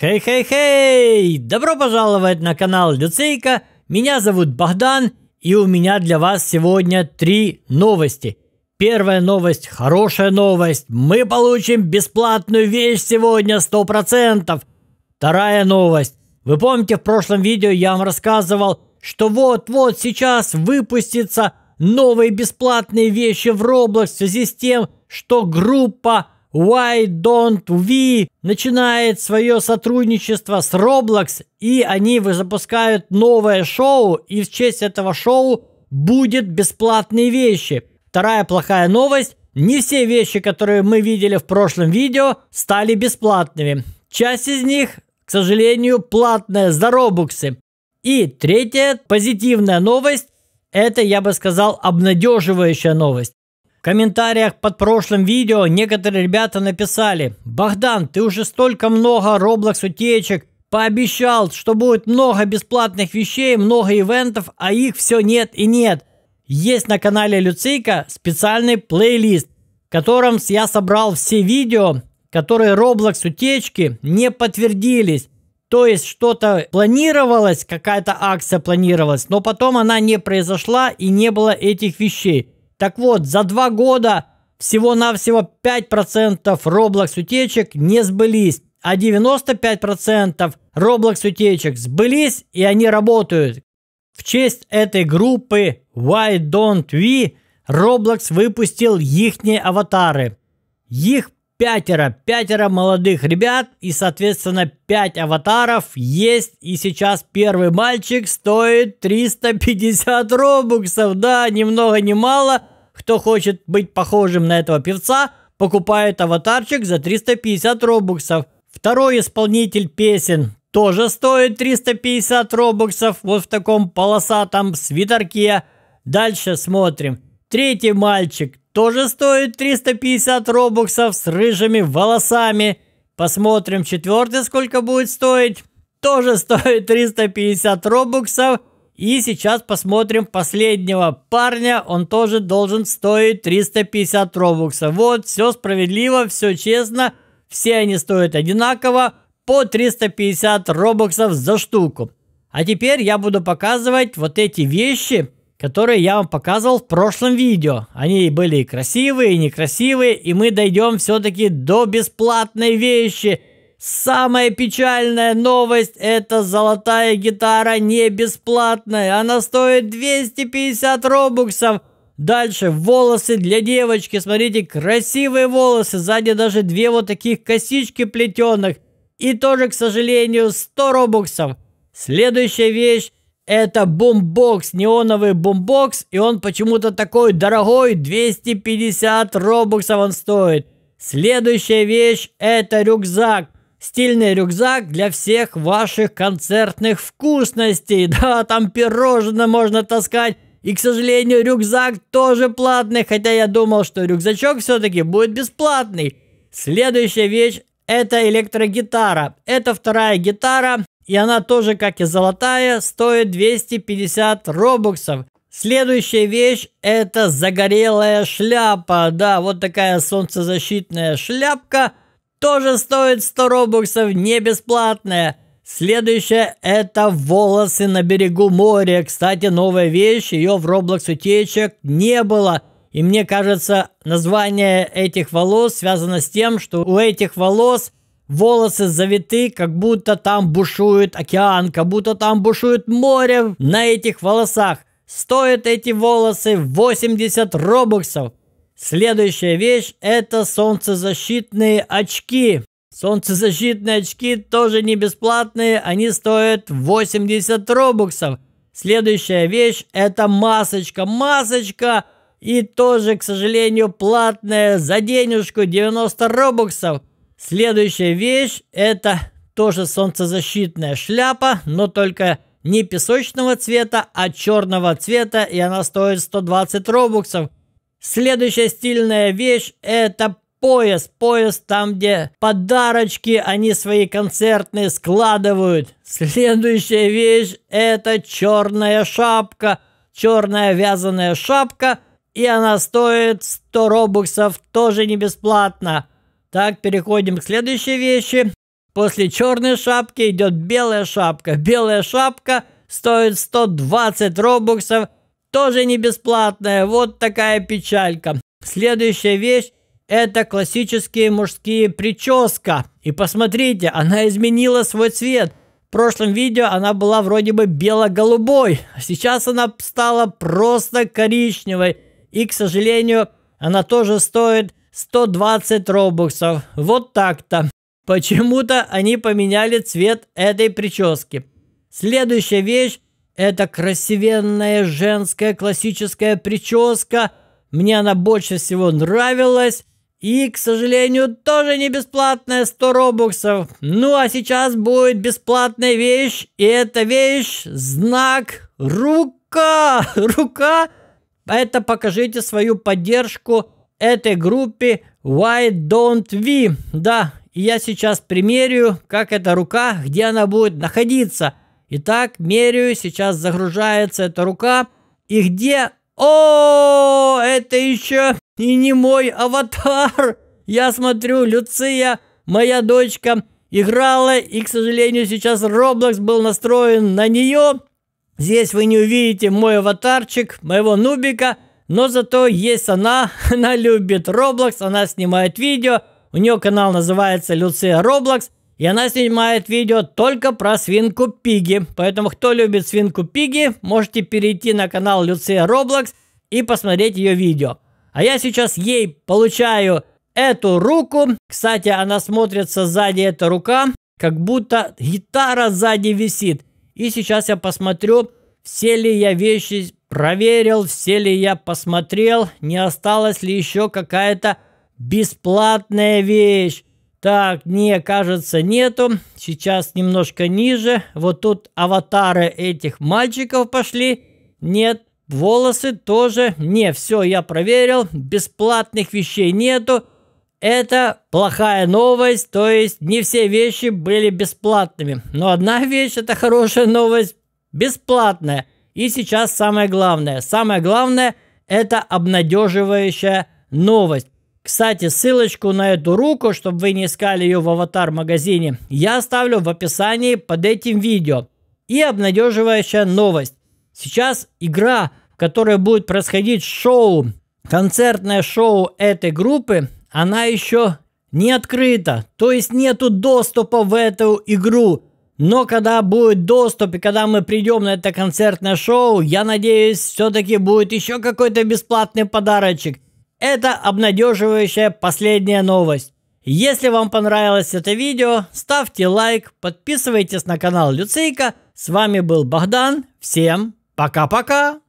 Хей-хей-хей! Добро пожаловать на канал Люцейка. Меня зовут Богдан, и у меня для вас сегодня три новости. Первая новость, хорошая новость. Мы получим бесплатную вещь сегодня 100%. Вторая новость. Вы помните, в прошлом видео я вам рассказывал, что вот-вот сейчас выпустится новые бесплатные вещи в Roblox в связи с тем, что группа Why Don't We начинает свое сотрудничество с Roblox, и они запускают новое шоу, и в честь этого шоу будет бесплатные вещи. Вторая плохая новость. Не все вещи, которые мы видели в прошлом видео, стали бесплатными. Часть из них, к сожалению, платная за робуксы. И третья позитивная новость. Это, я бы сказал, обнадеживающая новость. В комментариях под прошлым видео некоторые ребята написали «Богдан, ты уже столько много Roblox утечек, пообещал, что будет много бесплатных вещей, много ивентов, а их все нет и нет». Есть на канале Люцика специальный плейлист, в котором я собрал все видео, которые Roblox утечки не подтвердились. То есть что-то планировалось, какая-то акция планировалась, но потом она не произошла и не было этих вещей. Так вот, за два года всего-навсего 5% Roblox утечек не сбылись, а 95% Roblox утечек сбылись и они работают. В честь этой группы Why Don't We Roblox выпустил ихние аватары. Их пятеро, пятеро молодых ребят и, соответственно, пять аватаров есть. И сейчас первый мальчик стоит 350 робуксов. Да, ни много ни мало. Кто хочет быть похожим на этого певца, покупает аватарчик за 350 робуксов. Второй исполнитель песен тоже стоит 350 робуксов вот в таком полосатом свитерке. Дальше смотрим. Третий мальчик тоже стоит 350 робуксов с рыжими волосами. Посмотрим четвертый сколько будет стоить. Тоже стоит 350 робуксов и сейчас посмотрим последнего парня. Он тоже должен стоить 350 робукса. Вот, все справедливо, все честно. Все они стоят одинаково. По 350 робоксов за штуку. А теперь я буду показывать вот эти вещи, которые я вам показывал в прошлом видео. Они были и красивые, и некрасивые, и мы дойдем все-таки до бесплатной вещи – Самая печальная новость – это золотая гитара не бесплатная. Она стоит 250 робуксов. Дальше волосы для девочки. Смотрите, красивые волосы. Сзади даже две вот таких косички плетеных. И тоже, к сожалению, 100 робуксов. Следующая вещь – это бумбокс, неоновый бумбокс. И он почему-то такой дорогой, 250 робуксов он стоит. Следующая вещь – это рюкзак стильный рюкзак для всех ваших концертных вкусностей. Да, там пирожное можно таскать. И, к сожалению, рюкзак тоже платный, хотя я думал, что рюкзачок все-таки будет бесплатный. Следующая вещь – это электрогитара. Это вторая гитара, и она тоже, как и золотая, стоит 250 робоксов. Следующая вещь – это загорелая шляпа. Да, вот такая солнцезащитная шляпка – тоже стоит 100 робоксов, не бесплатная. Следующее – это волосы на берегу моря. Кстати, новая вещь, ее в Roblox утечек не было. И мне кажется, название этих волос связано с тем, что у этих волос волосы завиты, как будто там бушует океан, как будто там бушует море на этих волосах. Стоят эти волосы 80 робоксов. Следующая вещь – это солнцезащитные очки. Солнцезащитные очки тоже не бесплатные, они стоят 80 робоксов. Следующая вещь – это масочка. Масочка и тоже, к сожалению, платная за денежку 90 робоксов. Следующая вещь – это тоже солнцезащитная шляпа, но только не песочного цвета, а черного цвета, и она стоит 120 робоксов – Следующая стильная вещь – это пояс. Пояс там, где подарочки они свои концертные складывают. Следующая вещь – это черная шапка. Черная вязаная шапка, и она стоит 100 робуксов, тоже не бесплатно. Так, переходим к следующей вещи. После черной шапки идет белая шапка. Белая шапка стоит 120 робуксов – тоже не бесплатная. Вот такая печалька. Следующая вещь – это классические мужские прическа. И посмотрите, она изменила свой цвет. В прошлом видео она была вроде бы бело-голубой. А сейчас она стала просто коричневой. И, к сожалению, она тоже стоит 120 робоксов. Вот так-то. Почему-то они поменяли цвет этой прически. Следующая вещь эта красивенная женская классическая прическа, мне она больше всего нравилась. И, к сожалению, тоже не бесплатная 100 робоксов. Ну, а сейчас будет бесплатная вещь. И эта вещь – знак рука. Рука. Это покажите свою поддержку этой группе Why Don't We. Да, я сейчас примерю, как эта рука, где она будет находиться – Итак, меряю, сейчас загружается эта рука. И где? О, это еще и не мой аватар. Я смотрю, Люция, моя дочка, играла, и, к сожалению, сейчас Roblox был настроен на нее. Здесь вы не увидите мой аватарчик, моего нубика, но зато есть она, она любит Roblox, она снимает видео, у нее канал называется Люция Roblox – и она снимает видео только про свинку Пиги. Поэтому, кто любит свинку Пиги, можете перейти на канал Люция Роблокс и посмотреть ее видео. А я сейчас ей получаю эту руку. Кстати, она смотрится сзади, эта рука, как будто гитара сзади висит. И сейчас я посмотрю, все ли я вещи проверил, все ли я посмотрел, не осталась ли еще какая-то бесплатная вещь. Так, не, кажется, нету. Сейчас немножко ниже. Вот тут аватары этих мальчиков пошли. Нет, волосы тоже. Не, все, я проверил. Бесплатных вещей нету. Это плохая новость, то есть не все вещи были бесплатными. Но одна вещь это хорошая новость, бесплатная. И сейчас самое главное. Самое главное это обнадеживающая новость. Кстати, ссылочку на эту руку, чтобы вы не искали ее в аватар-магазине, я оставлю в описании под этим видео. И обнадеживающая новость. Сейчас игра, в которой будет происходить шоу, концертное шоу этой группы, она еще не открыта. То есть нету доступа в эту игру. Но когда будет доступ и когда мы придем на это концертное шоу, я надеюсь, все-таки будет еще какой-то бесплатный подарочек. Это обнадеживающая последняя новость. Если вам понравилось это видео, ставьте лайк, подписывайтесь на канал Люцейка. С вами был Богдан. Всем пока-пока!